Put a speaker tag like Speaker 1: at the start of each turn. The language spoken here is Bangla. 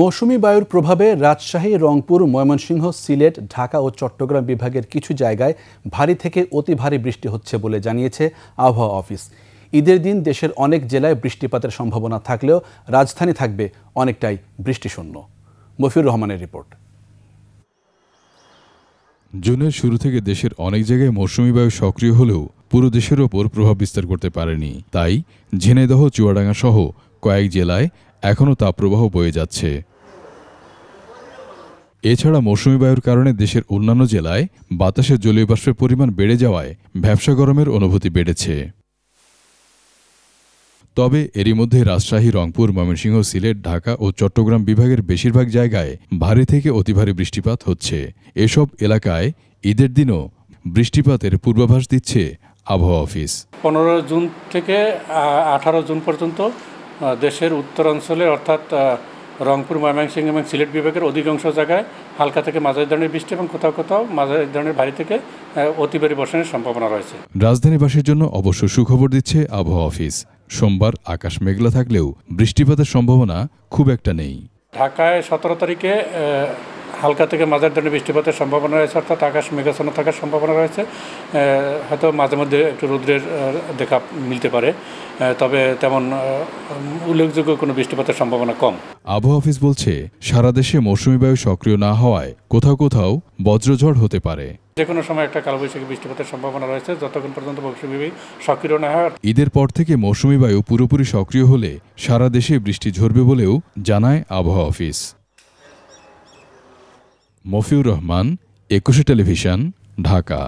Speaker 1: মৌসুমি বায়ুর প্রভাবে রাজশাহী রংপুর ময়মনসিংহ সিলেট ঢাকা ও চট্টগ্রাম বিভাগের কিছু জায়গায় ভারী থেকে অতি ভারী বৃষ্টি হচ্ছে বলে জানিয়েছে আবহাওয়া অফিস ঈদের দিন দেশের অনেক জেলায় বৃষ্টিপাতের সম্ভাবনা থাকলেও রাজধানী থাকবে অনেকটাই বৃষ্টিশূন্য মফিউর রহমানের রিপোর্ট
Speaker 2: জুনের শুরু থেকে দেশের অনেক জায়গায় মৌসুমি বায়ু সক্রিয় হলেও পুরো দেশের ওপর প্রভাব বিস্তার করতে পারেনি তাই ঝিনাইদহ চুয়াডাঙ্গা সহ কয়েক জেলায় এখনও তাপপ্রবাহ বয়ে যাচ্ছে এছাড়া মৌসুমি বায়ুর কারণে দেশের অন্যান্য জেলায় বাতাসে জলীয় পরিমাণ বেড়ে যাওয়ায় ব্যবসা গরমের অনুভূতি বেড়েছে তবে এরই মধ্যে রাজশাহী রংপুর ময়মনসিংহ সিলেট ঢাকা ও চট্টগ্রাম বিভাগের বেশিরভাগ জায়গায় ভারী থেকে অতিভারী বৃষ্টিপাত হচ্ছে এসব এলাকায় ঈদের দিনও বৃষ্টিপাতের পূর্বাভাস দিচ্ছে আবহাওয়া অফিস
Speaker 3: পনেরো জুন থেকে আঠারো জুন পর্যন্ত দেশের উত্তরাঞ্চলে অর্থাৎ রংপুর ময়মনসিংহ এবং সিলেট বিভাগের অধিকাংশ জায়গায় হালকা থেকে মাঝারি ধরনের বৃষ্টি এবং কোথাও কোথাও মাঝারি ধরনের ভারী থেকে অতি বর্ষণের সম্ভাবনা রয়েছে
Speaker 2: রাজধানীবাসীর জন্য অবশ্য সুখবর দিচ্ছে আবহাওয়া অফিস সোমবার আকাশ মেঘলা থাকলেও বৃষ্টিপাতের সম্ভাবনা খুব একটা নেই
Speaker 3: ঢাকায় সতেরো তারিখে হালকা থেকে মাঝার ধরনের বৃষ্টিপাতের সম্ভাবনা রয়েছে অর্থাৎ আকাশ মেঘাচ্ছন্ন থাকার সম্ভাবনা রয়েছে হয়তো মাঝে মধ্যে একটু রৌদ্রের দেখা মিলতে পারে তবে তেমন উল্লেখযোগ্য কোনো বৃষ্টিপাতের সম্ভাবনা কম
Speaker 2: আবহাওয়া অফিস বলছে সারা দেশে মৌসুমি বায়ু সক্রিয় না হওয়ায় কোথাও কোথাও বজ্রঝড় হতে পারে
Speaker 3: যে কোনো সময় একটা কালবৈশাখী বৃষ্টিপাতের সম্ভাবনা রয়েছে যতক্ষণ পর্যন্ত মৌসুমি বায়ু সক্রিয় না হয়
Speaker 2: ঈদের পর থেকে মৌসুমি বায়ু পুরোপুরি সক্রিয় হলে সারা দেশে বৃষ্টি ঝরবে বলেও জানায় আবহাওয়া অফিস মফিউর রহমান একুশে টেলিভিশন ঢাকা